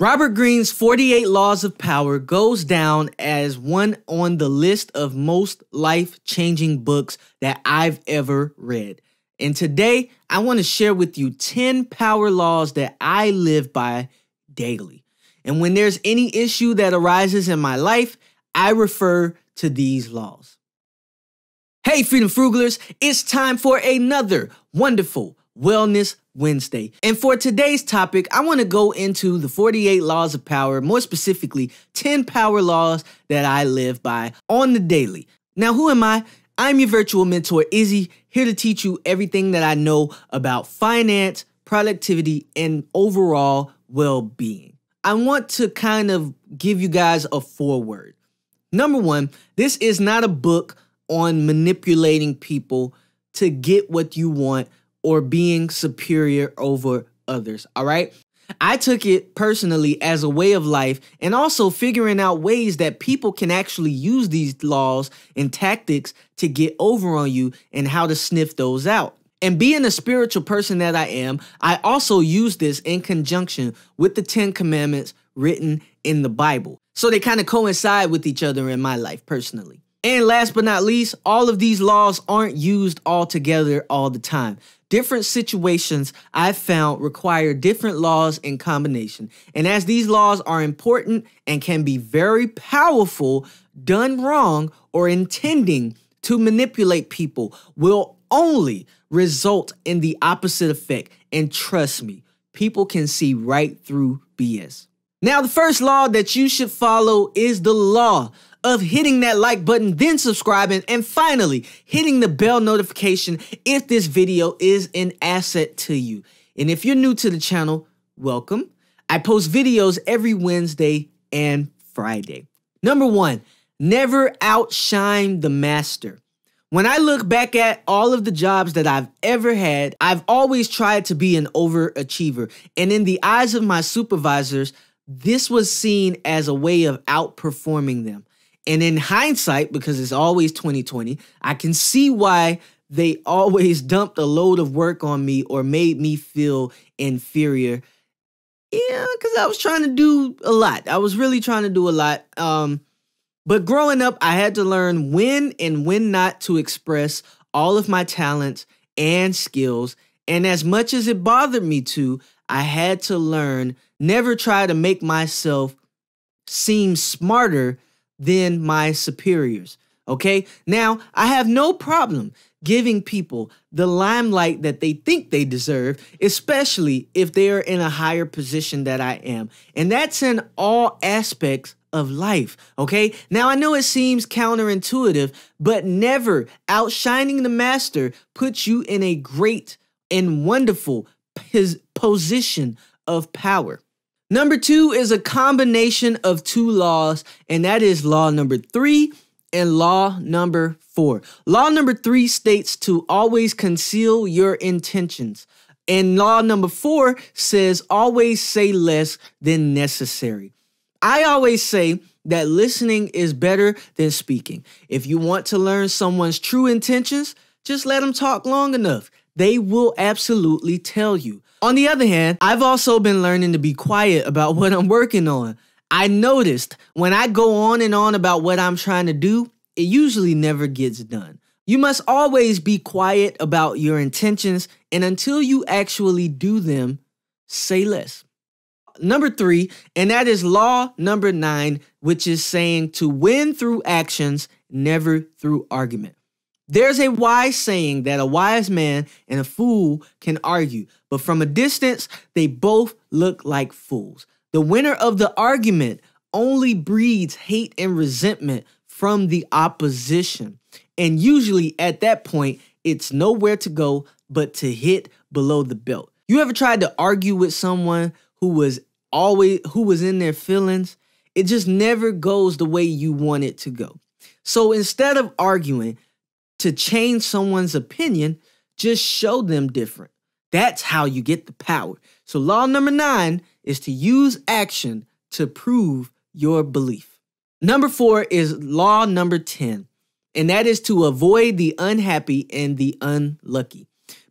Robert Greene's 48 Laws of Power goes down as one on the list of most life changing books that I've ever read. And today, I want to share with you 10 power laws that I live by daily. And when there's any issue that arises in my life, I refer to these laws. Hey, Freedom Frugalers, it's time for another wonderful Wellness Wednesday. And for today's topic, I want to go into the 48 laws of power, more specifically, 10 power laws that I live by on the daily. Now, who am I? I'm your virtual mentor, Izzy, here to teach you everything that I know about finance, productivity, and overall well being. I want to kind of give you guys a foreword. Number one, this is not a book on manipulating people to get what you want or being superior over others. All right. I took it personally as a way of life and also figuring out ways that people can actually use these laws and tactics to get over on you and how to sniff those out. And being a spiritual person that I am, I also use this in conjunction with the Ten Commandments written in the Bible. So they kind of coincide with each other in my life personally. And last but not least, all of these laws aren't used all together all the time different situations I've found require different laws in combination. And as these laws are important and can be very powerful, done wrong or intending to manipulate people will only result in the opposite effect. And trust me, people can see right through BS. Now, the first law that you should follow is the law of hitting that like button, then subscribing, and finally hitting the bell notification if this video is an asset to you. And if you're new to the channel, welcome. I post videos every Wednesday and Friday. Number one, never outshine the master. When I look back at all of the jobs that I've ever had, I've always tried to be an overachiever. And in the eyes of my supervisors, this was seen as a way of outperforming them. And in hindsight, because it's always 2020, I can see why they always dumped a load of work on me or made me feel inferior. Yeah, because I was trying to do a lot. I was really trying to do a lot. Um, but growing up, I had to learn when and when not to express all of my talents and skills. And as much as it bothered me to, I had to learn never try to make myself seem smarter than my superiors. Okay. Now, I have no problem giving people the limelight that they think they deserve, especially if they are in a higher position that I am. And that's in all aspects of life. Okay. Now, I know it seems counterintuitive, but never outshining the master puts you in a great and wonderful position of power. Number two is a combination of two laws, and that is law number three and law number four. Law number three states to always conceal your intentions. And law number four says always say less than necessary. I always say that listening is better than speaking. If you want to learn someone's true intentions, just let them talk long enough. They will absolutely tell you. On the other hand, I've also been learning to be quiet about what I'm working on. I noticed when I go on and on about what I'm trying to do, it usually never gets done. You must always be quiet about your intentions, and until you actually do them, say less. Number three, and that is law number nine, which is saying to win through actions, never through argument. There's a wise saying that a wise man and a fool can argue, but from a distance, they both look like fools. The winner of the argument only breeds hate and resentment from the opposition. And usually at that point, it's nowhere to go but to hit below the belt. You ever tried to argue with someone who was always who was in their feelings? It just never goes the way you want it to go. So instead of arguing, to change someone's opinion, just show them different. That's how you get the power. So, law number nine is to use action to prove your belief. Number four is law number 10, and that is to avoid the unhappy and the unlucky.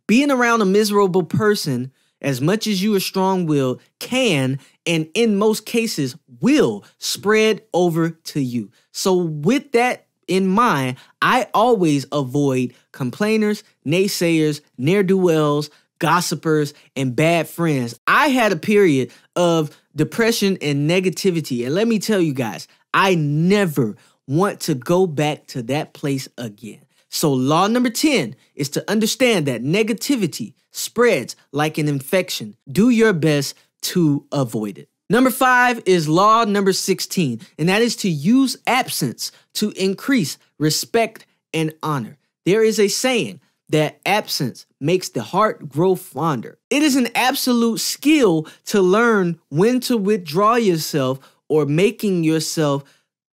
Being around a miserable person, as much as you are strong will, can and in most cases will spread over to you. So, with that in mind, I always avoid complainers, naysayers, ne'er do wells, gossipers, and bad friends. I had a period of depression and negativity. And let me tell you guys, I never want to go back to that place again. So, law number 10 is to understand that negativity spreads like an infection. Do your best to avoid it. Number five is law number 16, and that is to use absence to increase respect and honor. There is a saying that absence makes the heart grow fonder. It is an absolute skill to learn when to withdraw yourself or making yourself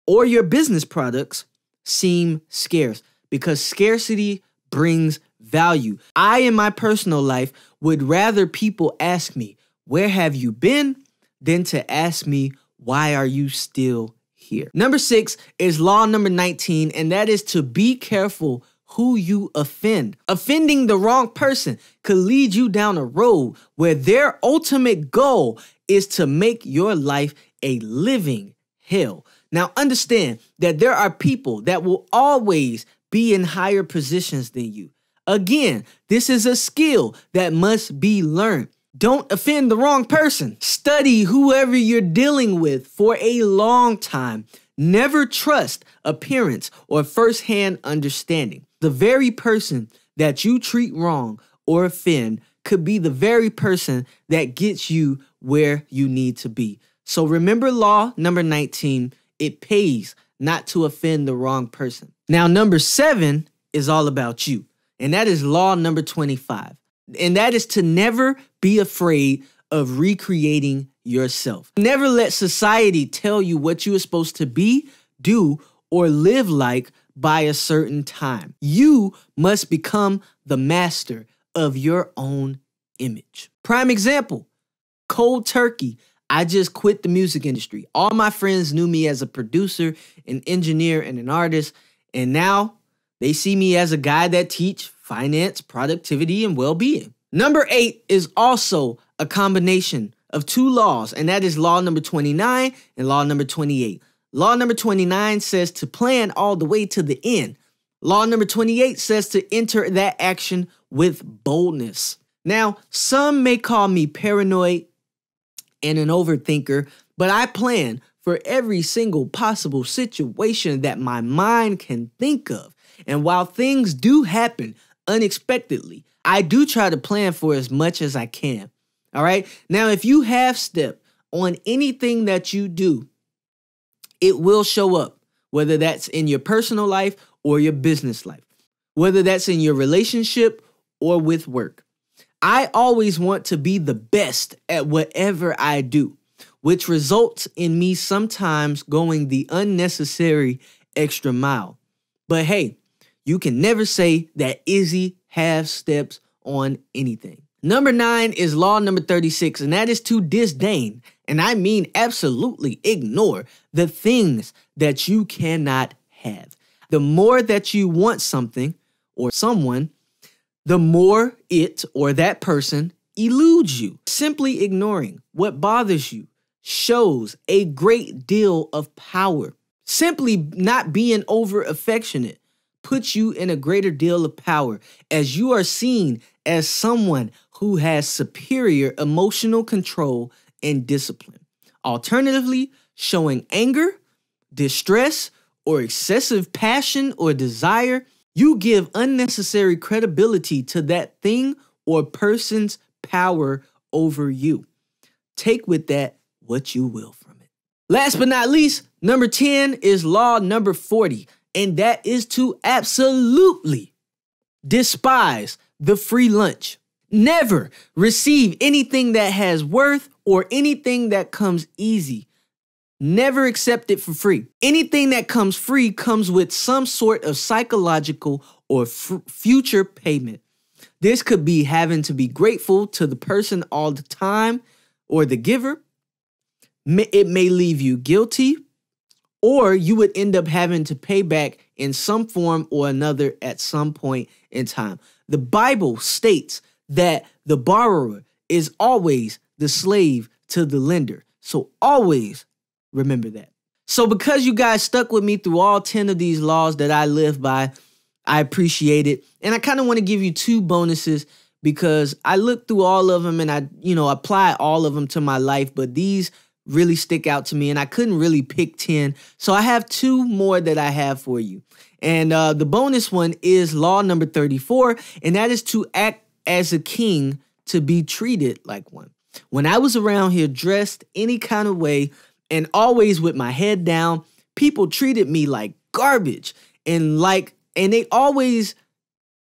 or your business products seem scarce because scarcity brings value. I, in my personal life, would rather people ask me, Where have you been? than to ask me, why are you still here? Number six is law number 19, and that is to be careful who you offend. Offending the wrong person could lead you down a road where their ultimate goal is to make your life a living hell. Now, understand that there are people that will always be in higher positions than you. Again, this is a skill that must be learned. Don't offend the wrong person. Study whoever you're dealing with for a long time. Never trust appearance or firsthand understanding. The very person that you treat wrong or offend could be the very person that gets you where you need to be. So remember law number 19 it pays not to offend the wrong person. Now, number seven is all about you, and that is law number 25 and that is to never be afraid of recreating yourself. Never let society tell you what you are supposed to be, do, or live like by a certain time. You must become the master of your own image. Prime example cold turkey. I just quit the music industry. All my friends knew me as a producer, an engineer, and an artist, and now they see me as a guy that teach finance, productivity, and well being. Number eight is also a combination of two laws, and that is law number 29 and law number 28. Law number 29 says to plan all the way to the end. Law number 28 says to enter that action with boldness. Now, some may call me paranoid and an overthinker, but I plan for every single possible situation that my mind can think of. And while things do happen, unexpectedly. I do try to plan for as much as I can. All right. Now, if you half step on anything that you do, it will show up, whether that's in your personal life or your business life, whether that's in your relationship or with work. I always want to be the best at whatever I do, which results in me sometimes going the unnecessary extra mile. But hey, you can never say that Izzy half steps on anything. Number nine is law number 36, and that is to disdain, and I mean absolutely ignore the things that you cannot have. The more that you want something or someone, the more it or that person eludes you. Simply ignoring what bothers you shows a great deal of power. Simply not being over affectionate puts you in a greater deal of power as you are seen as someone who has superior emotional control and discipline. Alternatively, showing anger, distress, or excessive passion or desire, you give unnecessary credibility to that thing or person's power over you. Take with that what you will from it. Last but not least, number 10 is law number 40 and that is to absolutely despise the free lunch. Never receive anything that has worth or anything that comes easy. Never accept it for free. Anything that comes free comes with some sort of psychological or future payment. This could be having to be grateful to the person all the time or the giver. It may leave you guilty or you would end up having to pay back in some form or another at some point in time. The Bible states that the borrower is always the slave to the lender. So always remember that. So, because you guys stuck with me through all 10 of these laws that I live by, I appreciate it. And I kind of want to give you two bonuses because I look through all of them and I, you know, apply all of them to my life, but these really stick out to me, and I couldn't really pick 10. So I have two more that I have for you. And uh, the bonus one is law number 34, and that is to act as a king to be treated like one. When I was around here dressed any kind of way and always with my head down, people treated me like garbage and like, and they always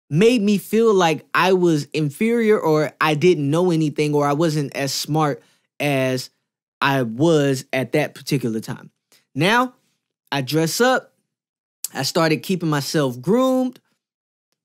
made me feel like I was inferior or I didn't know anything or I wasn't as smart as I was at that particular time. Now I dress up. I started keeping myself groomed.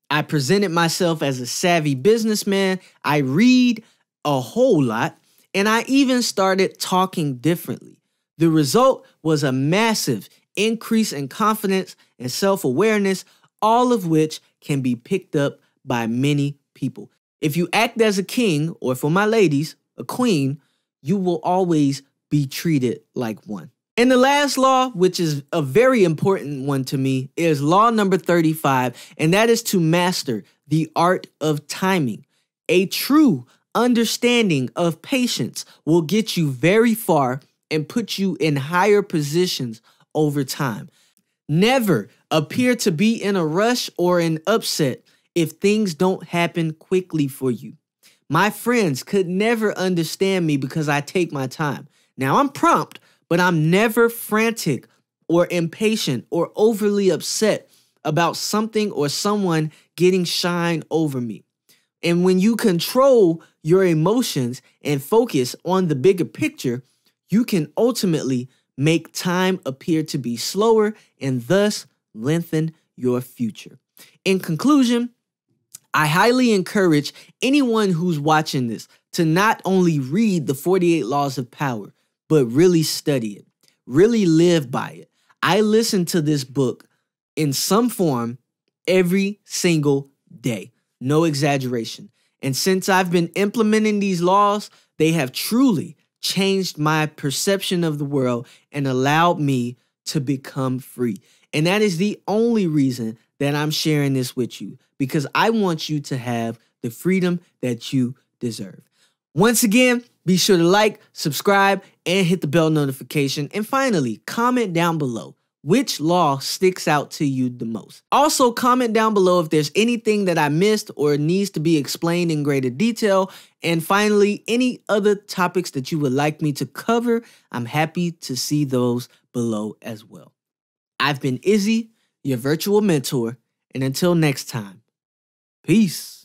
I presented myself as a savvy businessman. I read a whole lot. And I even started talking differently. The result was a massive increase in confidence and self awareness, all of which can be picked up by many people. If you act as a king, or for my ladies, a queen, you will always be treated like one. And the last law, which is a very important one to me, is law number 35, and that is to master the art of timing. A true understanding of patience will get you very far and put you in higher positions over time. Never appear to be in a rush or an upset if things don't happen quickly for you. My friends could never understand me because I take my time. Now I'm prompt, but I'm never frantic or impatient or overly upset about something or someone getting shine over me. And when you control your emotions and focus on the bigger picture, you can ultimately make time appear to be slower and thus lengthen your future. In conclusion, I highly encourage anyone who's watching this to not only read the 48 Laws of Power, but really study it, really live by it. I listen to this book in some form every single day, no exaggeration. And since I've been implementing these laws, they have truly changed my perception of the world and allowed me to become free. And that is the only reason that I'm sharing this with you because I want you to have the freedom that you deserve. Once again, be sure to like, subscribe, and hit the bell notification. And finally, comment down below which law sticks out to you the most. Also, comment down below if there's anything that I missed or needs to be explained in greater detail. And finally, any other topics that you would like me to cover, I'm happy to see those below as well. I've been Izzy, your virtual mentor, and until next time, peace.